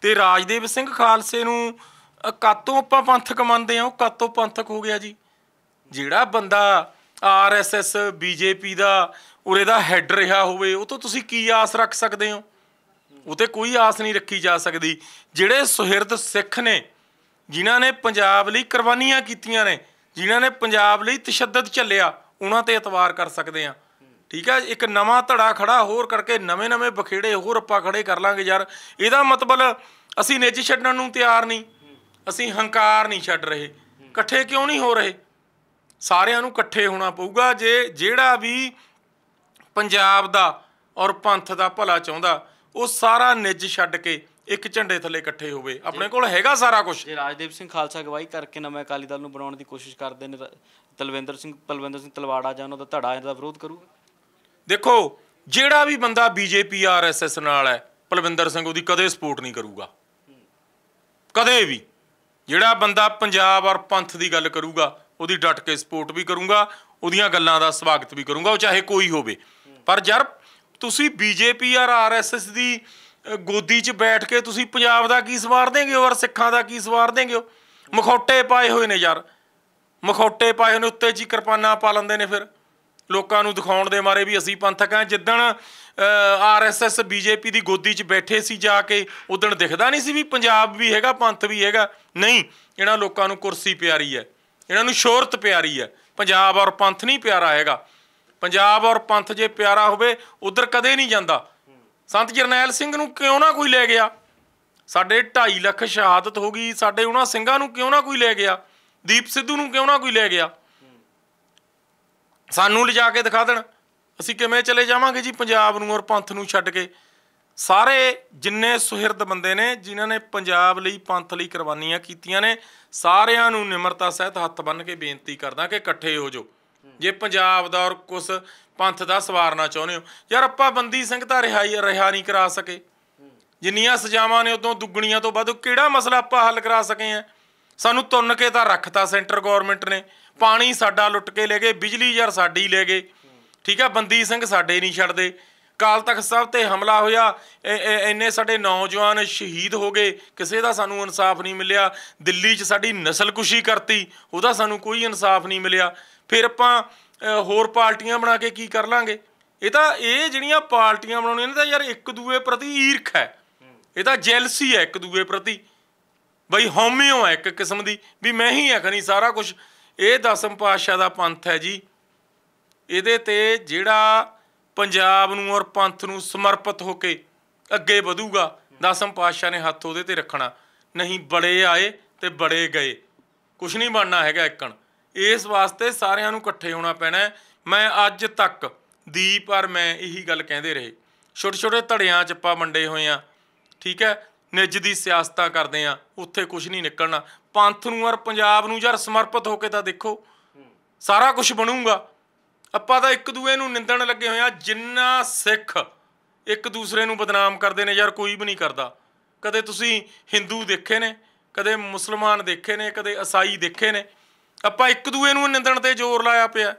ਤੇ ਰਾਜਦੇਵ ਸਿੰਘ ਖਾਲਸੇ ਨੂੰ ਕਾਤੋਂ ਆਪਾਂ ਪੰਥਕ ਮੰਨਦੇ ਆ ਉਹ ਕਾਤੋਂ ਪੰਥਕ ਹੋ ਗਿਆ ਜੀ ਜਿਹੜਾ ਬੰਦਾ ਆਰਐਸਐਸ ਬੀਜੇਪੀ ਦਾ ਉਰੇ ਦਾ ਹੈੱਡ ਰਿਹਾ ਹੋਵੇ ਉਹ ਤੋਂ ਤੁਸੀਂ ਕੀ ਆਸ ਰੱਖ ਸਕਦੇ ਹੋ ਉਹ ਤੇ ਕੋਈ ਆਸ ਨਹੀਂ ਰੱਖੀ ਜਾ ਸਕਦੀ ਜਿਹੜੇ ਸੁਹਿਰਦ ਸਿੱਖ ਨੇ ਜਿਨ੍ਹਾਂ ਨੇ ਪੰਜਾਬ ਲਈ ਕੁਰਬਾਨੀਆਂ ਕੀਤੀਆਂ ਨੇ ਜਿਨ੍ਹਾਂ ਨੇ ਪੰਜਾਬ ਲਈ ਤਸ਼ੱਦਦ ਝੱਲਿਆ ਉਹਨਾਂ ਤੇ ਇਤਵਾਰ ਕਰ ਸਕਦੇ ਆ ਠੀਕ ਹੈ ਇੱਕ ਨਵਾਂ ਧੜਾ ਖੜਾ ਹੋਰ ਕਰਕੇ ਨਵੇਂ-ਨਵੇਂ ਬਖੇੜੇ ਹੋਰ ਆਪਾਂ ਖੜੇ ਕਰ ਲਾਂਗੇ ਯਾਰ ਇਹਦਾ ਮਤਲਬ ਅਸੀਂ ਨਿੱਜ ਛੱਡਣ ਨੂੰ ਤਿਆਰ ਨਹੀਂ ਅਸੀਂ ਹੰਕਾਰ ਨਹੀਂ ਛੱਡ ਰਹੇ ਇਕੱਠੇ ਕਿਉਂ ਨਹੀਂ ਹੋ ਰਹੇ ਸਾਰਿਆਂ ਨੂੰ ਇਕੱਠੇ ਹੋਣਾ ਪਊਗਾ ਜੇ ਜਿਹੜਾ ਵੀ ਪੰਜਾਬ ਦਾ ਔਰ ਪੰਥ ਦਾ ਭਲਾ ਚਾਹੁੰਦਾ ਉਹ ਸਾਰਾ ਨਿੱਜ ਛੱਡ ਕੇ ਇੱਕ ਝੰਡੇ ਥੱਲੇ ਇਕੱਠੇ ਹੋਵੇ ਆਪਣੇ ਕੋਲ ਹੈਗਾ ਸਾਰਾ ਕੁਝ ਜੇ ਰਾਜਦੀਪ ਸਿੰਘ ਖਾਲਸਾ ਗਵਾਈ ਕਰਕੇ ਨਵੇਂ ਅਕਾਲੀ ਦਲ ਨੂੰ ਬਣਾਉਣ ਦੀ ਕੋਸ਼ਿਸ਼ ਕਰਦੇ ਨੇ ਤਲਵਿੰਦਰ ਸਿੰਘ ਪਲਵਿੰਦਰ ਸਿੰਘ ਤਲਵਾੜਾ ਜਾਂ ਉਹਨਾਂ ਦਾ ਧੜਾ ਇਹਦਾ ਵਿਰੋਧ ਕਰੂਗਾ ਦੇਖੋ ਜਿਹੜਾ ਵੀ ਬੰਦਾ ਬੀਜੇਪੀ ਆਰਐਸਐਸ ਨਾਲ ਹੈ ਪਲਵਿੰਦਰ ਸਿੰਘ ਉਹਦੀ ਕਦੇ ਸਪੋਰਟ ਨਹੀਂ ਕਰੂਗਾ ਕਦੇ ਵੀ ਜਿਹੜਾ ਬੰਦਾ ਪੰਜਾਬ ਔਰ ਪੰਥ ਦੀ ਗੱਲ ਕਰੂਗਾ ਉਹਦੀ ਡਟ ਕੇ ਸਪੋਰਟ ਵੀ ਕਰੂਗਾ ਉਹਦੀਆਂ ਗੱਲਾਂ ਦਾ ਸਵਾਗਤ ਵੀ ਕਰੂਗਾ ਉਹ ਚਾਹੇ ਕੋਈ ਹੋਵੇ ਪਰ ਜਰ ਤੁਸੀਂ ਬੀਜੇਪੀ ਔਰ ਆਰਐਸਐਸ ਦੀ ਗੋਦੀ 'ਚ ਬੈਠ ਕੇ ਤੁਸੀਂ ਪੰਜਾਬ ਦਾ ਕੀ ਸਵਾਰ ਦੇਂਗੇ ਔਰ ਸਿੱਖਾਂ ਦਾ ਕੀ ਸਵਾਰ ਦੇਂਗੇ ਮਖੌਟੇ ਪਾਏ ਹੋਏ ਨੇ ਯਾਰ ਮਖੌਟੇ ਪਾਏ ਹੋਏ ਨੇ ਉੱਤੇ ਜੀ ਕਿਰਪਾਨਾਂ ਪਾ ਲੈਂਦੇ ਨੇ ਫਿਰ ਲੋਕਾਂ ਨੂੰ ਦਿਖਾਉਣ ਦੇ ਮਾਰੇ ਵੀ ਅਸੀਂ ਪੰਥਕ ਆ ਜਿੱਦਣ ਆਰਐਸਐਸ ਬੀਜੇਪੀ ਦੀ ਗੋਦੀ 'ਚ ਬੈਠੇ ਸੀ ਜਾ ਕੇ ਉਦੋਂ ਦਿਖਦਾ ਨਹੀਂ ਸੀ ਵੀ ਪੰਜਾਬ ਵੀ ਹੈਗਾ ਪੰਥ ਵੀ ਹੈਗਾ ਨਹੀਂ ਇਹਨਾਂ ਲੋਕਾਂ ਨੂੰ ਕੁਰਸੀ ਪਿਆਰੀ ਹੈ ਇਹਨਾਂ ਨੂੰ ਸ਼ੋਹਰਤ ਪਿਆਰੀ ਹੈ ਪੰਜਾਬ ਔਰ ਪੰਥ ਨਹੀਂ ਪਿਆਰਾ ਹੈਗਾ ਪੰਜਾਬ ਔਰ ਪੰਥ ਜੇ ਪਿਆਰਾ ਹੋਵੇ ਉਧਰ ਕਦੇ ਨਹੀਂ ਜਾਂਦਾ ਸੰਤ ਜਰਨੈਲ ਸਿੰਘ ਨੂੰ ਕਿਉਂ ਨਾ ਕੋਈ ਲੈ ਗਿਆ ਸਾਡੇ 2.5 ਲੱਖ ਸ਼ਹਾਦਤ ਹੋ ਗਈ ਸਾਡੇ ਉਹਨਾਂ ਸਿੰਘਾਂ ਨੂੰ ਕਿਉਂ ਨਾ ਕੋਈ ਲੈ ਗਿਆ ਦੀਪ ਸਿੱਧੂ ਨੂੰ ਕਿਉਂ ਨਾ ਕੋਈ ਲੈ ਗਿਆ ਸਾਨੂੰ ਲਿਜਾ ਕੇ ਦਿਖਾ ਦੇਣ ਅਸੀਂ ਕਿਵੇਂ ਚਲੇ ਜਾਵਾਂਗੇ ਜੀ ਪੰਜਾਬ ਨੂੰ ਔਰ ਪੰਥ ਨੂੰ ਛੱਡ ਕੇ ਸਾਰੇ ਜਿੰਨੇ ਸੁਹਿਰਦ ਬੰਦੇ ਨੇ ਜਿਨ੍ਹਾਂ ਨੇ ਪੰਜਾਬ ਲਈ ਪੰਥ ਲਈ ਕੁਰਬਾਨੀਆਂ ਕੀਤੀਆਂ ਨੇ ਸਾਰਿਆਂ ਨੂੰ ਨਿਮਰਤਾ ਸਹਿਤ ਹੱਥ ਬੰਨ ਕੇ ਬੇਨਤੀ ਕਰਦਾ ਕਿ ਇਕੱਠੇ ਹੋ ਜਾਓ ਜੇ ਪੰਜਾਬ ਦਾ ਔਰ ਕੁਸ ਪੰਥ ਦਾ ਸਵਾਰਨਾ ਚਾਹੁੰਦੇ ਹੋ ਯਾਰ ਆਪਾਂ ਬੰਦੀ ਸਿੰਘ ਤਾਂ ਰਿਹਾਈ ਰਿਹਾ ਨਹੀਂ ਕਰਾ ਸਕੇ ਜਿੰਨੀਆਂ ਸਜ਼ਾਵਾਂ ਨੇ ਉਦੋਂ ਦੁੱਗਣੀਆਂ ਤੋਂ ਵੱਧ ਕਿਹੜਾ ਮਸਲਾ ਆਪਾਂ ਹੱਲ ਕਰਾ ਸਕੇ ਆ ਸਾਨੂੰ ਤੁੰਨ ਕੇ ਤਾਂ ਰੱਖਤਾ ਸੈਂਟਰ ਗਵਰਨਮੈਂਟ ਨੇ ਪਾਣੀ ਸਾਡਾ ਲੁੱਟ ਕੇ ਲੈ ਗਏ ਬਿਜਲੀ ਯਾਰ ਸਾਡੀ ਲੈ ਗਏ ਠੀਕ ਆ ਬੰਦੀ ਸਿੰਘ ਸਾਡੇ ਨਹੀਂ ਛੱਡਦੇ ਕਾਲ ਤਖਤ ਸਾਹਿਬ ਤੇ ਹਮਲਾ ਹੋਇਆ ਇੰਨੇ ਸਾਡੇ ਨੌਜਵਾਨ ਸ਼ਹੀਦ ਹੋ ਗਏ ਕਿਸੇ ਦਾ ਸਾਨੂੰ ਇਨਸਾਫ ਨਹੀਂ ਮਿਲਿਆ ਦਿੱਲੀ 'ਚ ਸਾਡੀ ਨਸਲਕੁਸ਼ੀ ਕਰਤੀ ਉਹਦਾ ਸਾਨੂੰ ਕੋਈ ਇਨਸਾਫ ਨਹੀਂ ਮਿਲਿਆ ਫਿਰ ਆਪਾਂ ਹੋਰ ਪਾਰਟੀਆਂ ਬਣਾ ਕੇ ਕੀ ਕਰ ਲਾਂਗੇ ਇਹ ਤਾਂ ਇਹ ਜਿਹੜੀਆਂ ਪਾਰਟੀਆਂ ਬਣਾਉਣੀਆਂ ਨੇ ਤਾਂ ਯਾਰ ਇੱਕ ਦੂਏ ਪ੍ਰਤੀ ਈਰਖ ਹੈ ਇਹ ਤਾਂ ਜੈਲਸੀ ਹੈ ਇੱਕ ਦੂਏ ਪ੍ਰਤੀ ਬਈ ਹੋਮਿਓ ਹੈ ਇੱਕ ਕਿਸਮ ਦੀ ਵੀ ਮੈਂ ਹੀ ਅਖਣੀ ਸਾਰਾ ਕੁਝ ਇਹ ਦਸਮ ਪਾਤਸ਼ਾਹ ਦਾ ਪੰਥ ਹੈ ਜੀ ਇਹਦੇ ਤੇ ਜਿਹੜਾ ਪੰਜਾਬ ਨੂੰ ਔਰ ਪੰਥ ਨੂੰ ਸਮਰਪਿਤ ਹੋ ਕੇ ਅੱਗੇ ਵਧੂਗਾ ਦਸਮ ਪਾਤਸ਼ਾਹ ਨੇ ਹੱਥ ਉਹਦੇ ਤੇ ਰੱਖਣਾ ਨਹੀਂ ਬੜੇ ਆਏ ਤੇ ਬੜੇ ਗਏ ਕੁਝ ਨਹੀਂ ਬਣਨਾ ਹੈਗਾ ਇੱਕਣ ਇਸ ਵਾਸਤੇ ਸਾਰਿਆਂ ਨੂੰ ਇਕੱਠੇ ਹੋਣਾ ਪੈਣਾ ਮੈਂ ਅੱਜ ਤੱਕ ਦੀ ਪਰ ਮੈਂ ਇਹੀ ਗੱਲ ਕਹਿੰਦੇ ਰਹੇ ਛੋਟੇ ਛੋਟੇ ਧੜਿਆਂ ਚ ਪਾ ਮੰਡੇ ਹੋਏ ਆ ਠੀਕ ਹੈ ਨਿੱਜ ਦੀ ਸਿਆਸਤਾਂ ਕਰਦੇ ਆ ਉੱਥੇ ਕੁਝ ਨਹੀਂ ਨਿਕਲਣਾ ਪੰਥ ਨੂੰ ਔਰ ਪੰਜਾਬ ਨੂੰ ਯਾਰ ਸਮਰਪਿਤ ਹੋ ਕੇ ਤਾਂ ਦੇਖੋ ਸਾਰਾ ਕੁਝ ਬਣੂਗਾ ਆਪਾਂ ਤਾਂ ਇੱਕ ਦੂਏ ਨੂੰ ਨਿੰਦਣ ਲੱਗੇ ਹੋਇਆ ਜਿੰਨਾ ਸਿੱਖ ਇੱਕ ਦੂਸਰੇ ਨੂੰ ਬਦਨਾਮ ਕਰਦੇ ਨੇ ਯਾਰ ਕੋਈ ਵੀ ਨਹੀਂ ਕਰਦਾ ਕਦੇ ਤੁਸੀਂ ਹਿੰਦੂ ਦੇਖੇ ਨੇ ਕਦੇ ਮੁਸਲਮਾਨ ਦੇਖੇ ਨੇ ਕਦੇ ਈਸਾਈ ਦੇਖੇ ਨੇ ਆਪਾਂ ਇੱਕ ਦੂਏ ਨੂੰ ਨਿੰਦਣ ਤੇ ਜ਼ੋਰ ਲਾਇਆ ਪਿਆ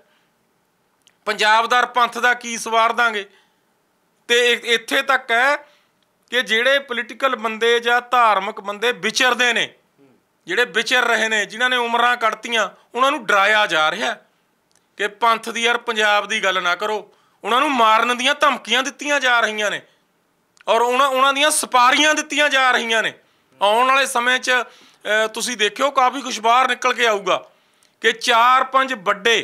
ਪੰਜਾਬ ਦਾ ਪੰਥ ਦਾ ਕੀ ਸਵਾਰ ਦਾਂਗੇ ਤੇ ਇੱਥੇ ਤੱਕ ਹੈ ਕਿ ਜਿਹੜੇ ਪੋਲੀਟੀਕਲ ਬੰਦੇ ਜਾਂ ਧਾਰਮਿਕ ਬੰਦੇ ਵਿਚਰਦੇ ਨੇ ਜਿਹੜੇ ਵਿਚਰ ਰਹੇ ਨੇ ਜਿਨ੍ਹਾਂ ਨੇ ਉਮਰਾਂ ਕੱਢਤੀਆਂ ਉਹਨਾਂ ਨੂੰ ਡਰਾਇਆ ਜਾ ਰਿਹਾ ਕਿ ਪੰਥ ਦੀ ਯਾਰ ਪੰਜਾਬ ਦੀ ਗੱਲ ਨਾ ਕਰੋ ਉਹਨਾਂ ਨੂੰ ਮਾਰਨ ਦੀਆਂ ਧਮਕੀਆਂ ਦਿੱਤੀਆਂ ਜਾ ਰਹੀਆਂ ਨੇ ਔਰ ਉਹਨਾਂ ਉਹਨਾਂ ਦੀਆਂ ਸਪਾਰੀਆਂ ਦਿੱਤੀਆਂ ਜਾ ਰਹੀਆਂ ਨੇ ਆਉਣ ਵਾਲੇ ਸਮੇਂ 'ਚ ਤੁਸੀਂ ਦੇਖਿਓ ਕਾਫੀ ਕੁਝ ਬਾਹਰ ਨਿਕਲ ਕੇ ਆਊਗਾ ਕਿ ਚਾਰ ਪੰਜ ਵੱਡੇ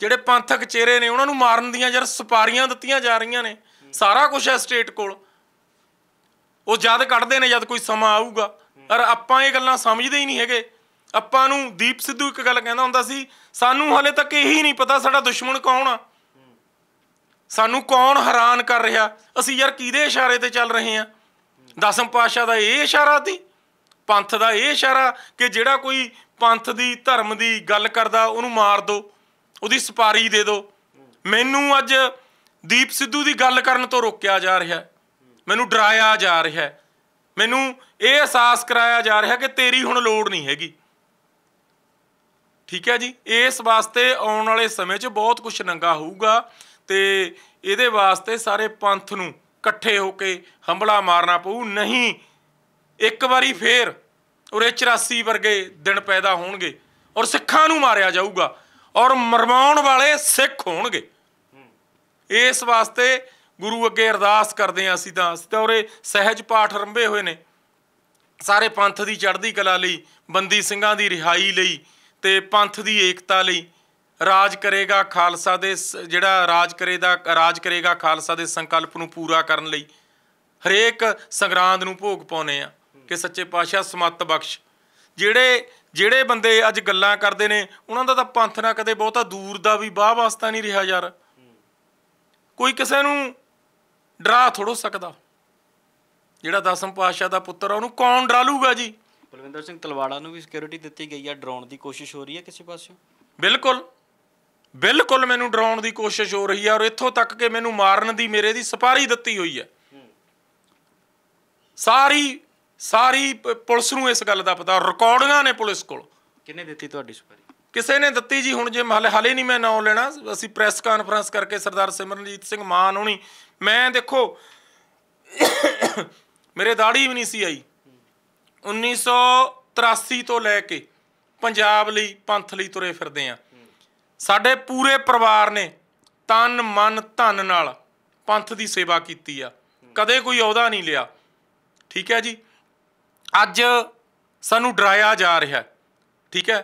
ਜਿਹੜੇ ਪੰਥਕ ਚਿਹਰੇ ਨੇ ਉਹਨਾਂ ਨੂੰ ਮਾਰਨ ਦੀਆਂ ਯਾਰ ਸਪਾਰੀਆਂ ਦਿੱਤੀਆਂ ਜਾ ਰਹੀਆਂ ਨੇ ਸਾਰਾ ਕੁਝ ਹੈ ਸਟੇਟ ਕੋਲ ਉਹ ਜਦ ਕੱਢਦੇ ਨੇ ਜਦ ਕੋਈ ਸਮਾਂ ਆਊਗਾ ਪਰ ਆਪਾਂ ਇਹ ਗੱਲਾਂ ਸਮਝਦੇ ਹੀ ਨਹੀਂ ਹੈਗੇ ਆਪਾਂ ਨੂੰ ਦੀਪ ਸਿੱਧੂ ਇੱਕ ਗੱਲ ਕਹਿੰਦਾ ਹੁੰਦਾ ਸੀ ਸਾਨੂੰ ਹਲੇ ਤੱਕ ਇਹੀ ਨਹੀਂ ਪਤਾ ਸਾਡਾ ਦੁਸ਼ਮਣ ਕੌਣ ਆ ਸਾਨੂੰ ਕੌਣ ਹੈਰਾਨ ਕਰ ਰਿਹਾ ਅਸੀਂ ਯਾਰ ਕਿਹਦੇ ਇਸ਼ਾਰੇ ਤੇ ਚੱਲ ਰਹੇ ਆ ਦਸਮ ਪਾਸ਼ਾ ਦਾ ਇਹ ਇਸ਼ਾਰਾ ਸੀ ਪੰਥ ਦਾ ਇਹ ਇਸ਼ਾਰਾ ਕਿ ਜਿਹੜਾ ਕੋਈ ਪੰਥ ਦੀ ਧਰਮ ਦੀ ਗੱਲ ਕਰਦਾ ਉਹਨੂੰ ਮਾਰ ਦਿਓ ਉਹਦੀ ਸਪਾਰੀ ਦੇ ਦਿਓ ਮੈਨੂੰ ਅੱਜ ਦੀਪ ਸਿੱਧੂ ਦੀ ਗੱਲ ਕਰਨ ਤੋਂ ਰੋਕਿਆ ਜਾ ਰਿਹਾ ਮੈਨੂੰ ਡਰਾਇਆ ਜਾ ਰਿਹਾ ਹੈ ਮੈਨੂੰ ਇਹ ਅਹਿਸਾਸ ਕਰਾਇਆ ਜਾ ਰਿਹਾ ਕਿ ਤੇਰੀ ਹੁਣ ਲੋੜ ਨਹੀਂ ਹੈਗੀ ਠੀਕ ਹੈ ਜੀ ਇਸ ਵਾਸਤੇ ਆਉਣ ਵਾਲੇ ਸਮੇਂ 'ਚ ਬਹੁਤ ਕੁਝ ਨੰਗਾ ਹੋਊਗਾ ਤੇ ਇਹਦੇ ਵਾਸਤੇ ਸਾਰੇ ਪੰਥ ਨੂੰ ਇਕੱਠੇ ਹੋ ਕੇ ਹੰਬਲਾ ਮਾਰਨਾ ਪਊ ਨਹੀਂ ਇੱਕ ਵਾਰੀ ਫੇਰ ਉਰੇ 84 ਵਰਗੇ ਦਿਨ ਪੈਦਾ ਹੋਣਗੇ ਔਰ ਸਿੱਖਾਂ ਨੂੰ ਮਾਰਿਆ ਜਾਊਗਾ ਔਰ ਮਰਵਾਉਣ ਵਾਲੇ ਸਿੱਖ ਹੋਣਗੇ ਇਸ ਵਾਸਤੇ ਗੁਰੂ ਅੱਗੇ ਅਰਦਾਸ ਕਰਦੇ ਆ ਅਸੀਂ ਤਾਂ ਅਸੀਂ ਤਾਂ ਉਰੇ ਸਹਿਜ ਪਾਠ ਰੰਭੇ ਹੋਏ ਨੇ ਸਾਰੇ ਪੰਥ ਦੀ ਚੜ੍ਹਦੀ ਕਲਾ ਲਈ ਬੰਦੀ ਸਿੰਘਾਂ ਦੀ ਰਿਹਾਈ ਲਈ ਤੇ ਪੰਥ ਦੀ ਏਕਤਾ ਲਈ ਰਾਜ ਕਰੇਗਾ ਖਾਲਸਾ ਦੇ ਜਿਹੜਾ ਰਾਜ ਕਰੇਦਾ ਰਾਜ ਕਰੇਗਾ ਖਾਲਸਾ ਦੇ ਸੰਕਲਪ ਨੂੰ ਪੂਰਾ ਕਰਨ ਲਈ ਹਰੇਕ ਸੰਗਰਾਂਦ ਨੂੰ ਭੋਗ ਪਾਉਨੇ ਆ ਕਿ ਸੱਚੇ ਪਾਤਸ਼ਾਹ ਸਮਤ ਬਖਸ਼ ਜਿਹੜੇ ਜਿਹੜੇ ਬੰਦੇ ਅੱਜ ਗੱਲਾਂ ਕਰਦੇ ਨੇ ਉਹਨਾਂ ਦਾ ਤਾਂ ਪੰਥ ਨਾਲ ਕਦੇ ਬਹੁਤਾ ਦੂਰ ਦਾ ਵੀ ਬਾਹ ਵਾਸਤਾ ਨਹੀਂ ਰਿਹਾ ਯਾਰ ਕੋਈ ਕਿਸੇ ਨੂੰ ਡਰਾ ਥੋੜੋ ਸਕਦਾ ਜਿਹੜਾ ਦਸਮ ਪਾਤਸ਼ਾਹ ਦਾ ਪੁੱਤਰ ਆ ਉਹਨੂੰ ਕੌਣ ਡਰਾ ਲੂਗਾ ਜੀ ਬਲਵਿੰਦਰ ਸਿੰਘ ਤਲਵਾੜਾ ਨੂੰ ਵੀ ਸਿਕਿਉਰਿਟੀ ਦਿੱਤੀ ਗਈ ਆ ਡਰਾਉਣ ਦੀ ਕੋਸ਼ਿਸ਼ ਹੋ ਰਹੀ ਹੈ ਕਿਸੇ ਪਾਸਿਓਂ ਬਿਲਕੁਲ ਬਿਲਕੁਲ ਮੈਨੂੰ ਡਰਾਉਣ ਦੀ ਕੋਸ਼ਿਸ਼ ਹੋ ਰਹੀ ਆ ਔਰ ਇੱਥੋਂ ਤੱਕ ਕਿ ਮੈਨੂੰ ਮਾਰਨ ਦੀ ਮੇਰੇ ਦੀ ਸਪਾਰੀ ਦਿੱਤੀ ਹੋਈ ਹੈ ਸਾਰੀ ਸਾਰੀ ਪੁਲਿਸ ਨੂੰ ਇਸ ਗੱਲ ਦਾ ਪਤਾ ਰਿਕਾਰਡਿੰਗਾਂ ਨੇ ਪੁਲਿਸ ਕੋਲ ਕਿਹਨੇ ਦਿੱਤੀ ਤੁਹਾਡੀ ਸਪਾਰੀ ਕਿਸੇ ਨੇ ਦਿੱਤੀ ਜੀ ਹੁਣ ਜੇ ਹਾਲੇ ਹਲੇ ਨਹੀਂ ਮੈਂ ਨਾਮ ਲੈਣਾ ਅਸੀਂ ਪ੍ਰੈਸ ਕਾਨਫਰੰਸ ਕਰਕੇ ਸਰਦਾਰ ਸਿਮਰਨਜੀਤ ਸਿੰਘ ਮਾਨ ਹੋਣੀ ਮੈਂ ਦੇਖੋ ਮੇਰੇ ਦਾੜੀ ਵੀ ਨਹੀਂ ਸੀ ਆਈ 1983 ਤੋਂ ਲੈ ਕੇ ਪੰਜਾਬ ਲਈ ਪੰਥ ਲਈ ਤੁਰੇ ਫਿਰਦੇ ਆ ਸਾਡੇ ਪੂਰੇ ਪਰਿਵਾਰ ਨੇ ਤਨ ਮਨ ਧਨ ਨਾਲ ਪੰਥ ਦੀ ਸੇਵਾ ਕੀਤੀ ਆ ਕਦੇ ਕੋਈ ਅਹੁਦਾ ਨਹੀਂ ਲਿਆ ਠੀਕ ਹੈ ਜੀ ਅੱਜ ਸਾਨੂੰ ਡਰਾਇਆ ਜਾ ਰਿਹਾ ਠੀਕ ਹੈ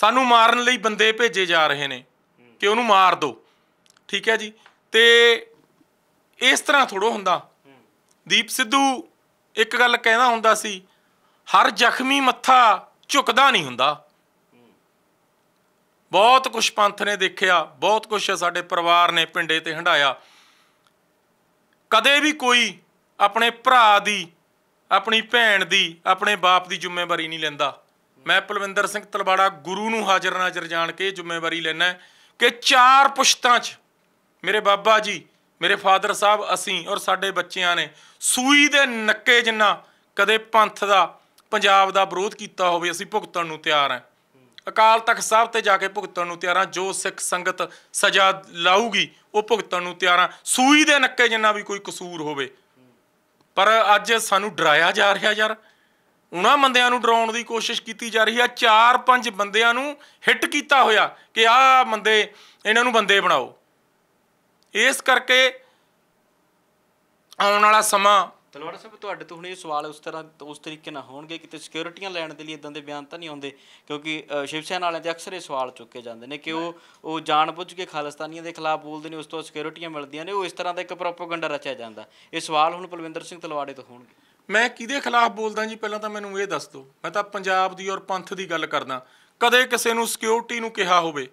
ਸਾਨੂੰ ਮਾਰਨ ਲਈ ਬੰਦੇ ਭੇਜੇ ਜਾ ਰਹੇ ਨੇ ਕਿ ਉਹਨੂੰ ਮਾਰ ਦਿਓ ਠੀਕ ਹੈ ਜੀ ਤੇ ਇਸ ਤਰ੍ਹਾਂ ਥੋੜੋ ਹੁੰਦਾ ਦੀਪ ਸਿੱਧੂ ਇੱਕ ਗੱਲ ਕਹਿੰਦਾ ਹੁੰਦਾ ਸੀ ਹਰ ਜ਼ਖਮੀ ਮੱਥਾ ਝੁਕਦਾ ਨਹੀਂ ਹੁੰਦਾ ਬਹੁਤ ਕੁਝ ਪੰਥ ਨੇ ਦੇਖਿਆ ਬਹੁਤ ਕੁਝ ਸਾਡੇ ਪਰਿਵਾਰ ਨੇ ਪਿੰਡੇ ਤੇ ਹੰਡਾਇਆ ਕਦੇ ਵੀ ਕੋਈ ਆਪਣੇ ਭਰਾ ਦੀ ਆਪਣੀ ਭੈਣ ਦੀ ਆਪਣੇ ਬਾਪ ਦੀ ਜ਼ਿੰਮੇਵਾਰੀ ਨਹੀਂ ਲੈਂਦਾ ਮੈਂ ਪਲਵਿੰਦਰ ਸਿੰਘ ਤਲਵਾੜਾ ਗੁਰੂ ਨੂੰ ਹਾਜ਼ਰ ਨਾਜ਼ਰ ਜਾਣ ਕੇ ਜ਼ਿੰਮੇਵਾਰੀ ਲੈਣਾ ਕਿ ਚਾਰ ਪੁਸ਼ਤਾਂ 'ਚ ਮੇਰੇ ਬਾਬਾ ਜੀ ਮੇਰੇ ਫਾਦਰ ਸਾਹਿਬ ਅਸੀਂ ਔਰ ਸਾਡੇ ਬੱਚਿਆਂ ਨੇ ਸੂਈ ਦੇ ਨੱਕੇ ਜਿੰਨਾ ਕਦੇ ਪੰਥ ਦਾ ਪੰਜਾਬ ਦਾ ਵਿਰੋਧ ਕੀਤਾ ਹੋਵੇ ਅਸੀਂ ਭੁਗਤਣ ਨੂੰ ਤਿਆਰ ਹਾਂ ਅਕਾਲ ਤਖਤ ਸਾਹਿਬ ਤੇ ਜਾ ਕੇ ਭੁਗਤਣ ਨੂੰ ਤਿਆਰ ਹਾਂ ਜੋ ਸਿੱਖ ਸੰਗਤ ਸਜ਼ਾ ਲਾਊਗੀ ਉਹ ਭੁਗਤਣ ਨੂੰ ਤਿਆਰ ਹਾਂ ਸੂਈ ਦੇ ਨੱਕੇ ਜਿੰਨਾ ਵੀ ਕੋਈ ਕਸੂਰ ਹੋਵੇ ਪਰ ਅੱਜ ਸਾਨੂੰ ਡਰਾਇਆ ਜਾ ਰਿਹਾ ਯਾਰ ਉਹਨਾਂ ਬੰਦਿਆਂ ਨੂੰ ਡਰਾਉਣ ਦੀ ਕੋਸ਼ਿਸ਼ ਕੀਤੀ ਜਾ ਰਹੀ ਹੈ ਚਾਰ ਪੰਜ ਬੰਦਿਆਂ ਨੂੰ ਹਿੱਟ ਕੀਤਾ ਹੋਇਆ ਕਿ ਆਹ ਬੰਦੇ ਇਹਨਾਂ ਨੂੰ ਬੰਦੇ ਬਣਾਓ ਇਸ ਕਰਕੇ ਆਉਣ ਵਾਲਾ ਸਮਾਂ ਤਲਵਾਰਾ ਸਾਹਿਬ ਤੁਹਾਡੇ ਤੋਂ ਹੁਣ ਇਹ ਸਵਾਲ ਉਸ ਤਰ੍ਹਾਂ ਉਸ ਤਰੀਕੇ ਨਾਲ ਹੋਣਗੇ ਕਿਤੇ ਸਿਕਿਉਰਿਟੀਆਂ ਲੈਣ ਦੇ ਲਈ ਇਦਾਂ ਦੇ ਬਿਆਨ ਤਾਂ ਨਹੀਂ ਆਉਂਦੇ ਕਿਉਂਕਿ ਸ਼ਿਵ ਸੈਨਾ ਵਾਲਿਆਂ ਤੇ ਅਕਸਰ ਇਹ ਸਵਾਲ ਚੁੱਕੇ ਜਾਂਦੇ ਨੇ ਕਿ ਉਹ ਉਹ ਜਾਣਬੁੱਝ ਕੇ ਖਾਲਿਸਤਾਨੀਆਂ ਦੇ ਖਿਲਾਫ ਬੋਲਦੇ ਨੇ ਉਸ ਤੋਂ ਸਿਕਿਉਰਿਟੀਆਂ ਮਿਲਦੀਆਂ ਨੇ ਉਹ ਇਸ ਤਰ੍ਹਾਂ ਦਾ ਇੱਕ ਪ੍ਰੋਪਗੈਂਡਾ ਰਚਿਆ ਜਾਂਦਾ ਇਹ ਸਵਾਲ ਹੁਣ ਪਲਵਿੰਦਰ ਸਿੰਘ ਤਲਵਾੜੇ ਤੋਂ ਹੋਣਗੇ ਮੈਂ ਕਿਹਦੇ ਖਿਲਾਫ ਬੋਲਦਾ ਜੀ ਪਹਿਲਾਂ ਤਾਂ ਮੈਨੂੰ ਇਹ ਦੱਸ ਦਿਓ ਮੈਂ ਤਾਂ ਪੰਜਾਬ ਦੀ ਔਰ ਪੰਥ ਦੀ ਗੱਲ ਕਰਦਾ ਕਦੇ ਕਿਸੇ ਨੂੰ ਸਿਕਿਉਰਿਟੀ ਨੂੰ ਕਿਹਾ ਹੋਵੇ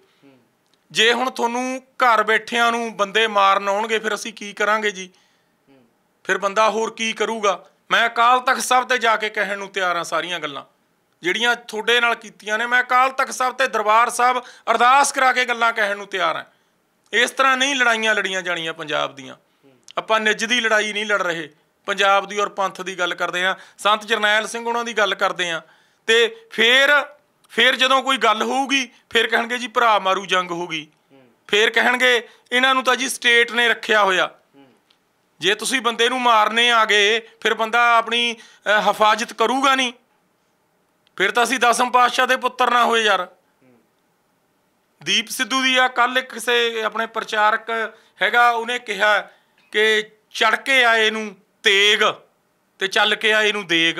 ਜੇ ਹੁਣ ਤੁਹਾਨੂੰ ਘਰ ਬੈਠਿਆਂ ਨੂੰ ਬੰਦੇ ਮਾਰਨ ਆਉਣਗੇ ਫਿਰ ਅਸੀਂ ਕੀ ਕਰਾਂਗੇ ਜੀ ਫਿਰ ਬੰਦਾ ਹੋਰ ਕੀ ਕਰੂਗਾ ਮੈਂ ਅਕਾਲ ਤਖਤ ਸਾਹਿਬ ਤੇ ਜਾ ਕੇ ਕਹਿਣ ਨੂੰ ਤਿਆਰ ਆ ਸਾਰੀਆਂ ਗੱਲਾਂ ਜਿਹੜੀਆਂ ਤੁਹਾਡੇ ਨਾਲ ਕੀਤੀਆਂ ਨੇ ਮੈਂ ਅਕਾਲ ਤਖਤ ਸਾਹਿਬ ਤੇ ਦਰਬਾਰ ਸਾਹਿਬ ਅਰਦਾਸ ਕਰਾ ਕੇ ਗੱਲਾਂ ਕਹਿਣ ਨੂੰ ਤਿਆਰ ਆ ਇਸ ਤਰ੍ਹਾਂ ਨਹੀਂ ਲੜਾਈਆਂ ਲੜੀਆਂ ਜਾਣੀਆਂ ਪੰਜਾਬ ਦੀਆਂ ਆਪਾਂ ਨਿੱਜ ਦੀ ਲੜਾਈ ਨਹੀਂ ਲੜ ਰਹੇ ਪੰਜਾਬ ਦੀ ਔਰ ਪੰਥ ਦੀ ਗੱਲ ਕਰਦੇ ਆ ਸੰਤ ਜਰਨੈਲ ਸਿੰਘ ਉਹਨਾਂ ਦੀ ਗੱਲ ਕਰਦੇ ਆ ਤੇ ਫੇਰ ਫਿਰ ਜਦੋਂ ਕੋਈ ਗੱਲ ਹੋਊਗੀ ਫਿਰ ਕਹਿਣਗੇ ਜੀ ਭਰਾ ਮਾਰੂ ਜੰਗ ਹੋ ਗਈ ਫਿਰ ਕਹਿਣਗੇ ਇਹਨਾਂ ਨੂੰ ਤਾਂ ਜੀ ਸਟੇਟ ਨੇ ਰੱਖਿਆ ਹੋਇਆ ਜੇ ਤੁਸੀਂ ਬੰਦੇ ਨੂੰ ਮਾਰਨੇ ਆ ਗਏ ਫਿਰ ਬੰਦਾ ਆਪਣੀ ਹਫਾਜ਼ਤ ਕਰੂਗਾ ਨਹੀਂ ਫਿਰ ਤਾਂ ਅਸੀਂ ਦਸਮ ਪਾਤਸ਼ਾਹ ਦੇ ਪੁੱਤਰ ਨਾ ਹੋਏ ਯਾਰ ਦੀਪ ਸਿੱਧੂ ਦੀ ਆ ਕੱਲ ਕਿਸੇ ਆਪਣੇ ਪ੍ਰਚਾਰਕ ਹੈਗਾ ਉਹਨੇ ਕਿਹਾ ਕਿ ਚੜ ਕੇ ਆਏ ਨੂੰ ਤੇਗ ਤੇ ਚੱਲ ਕੇ ਆਏ ਨੂੰ ਦੇਗ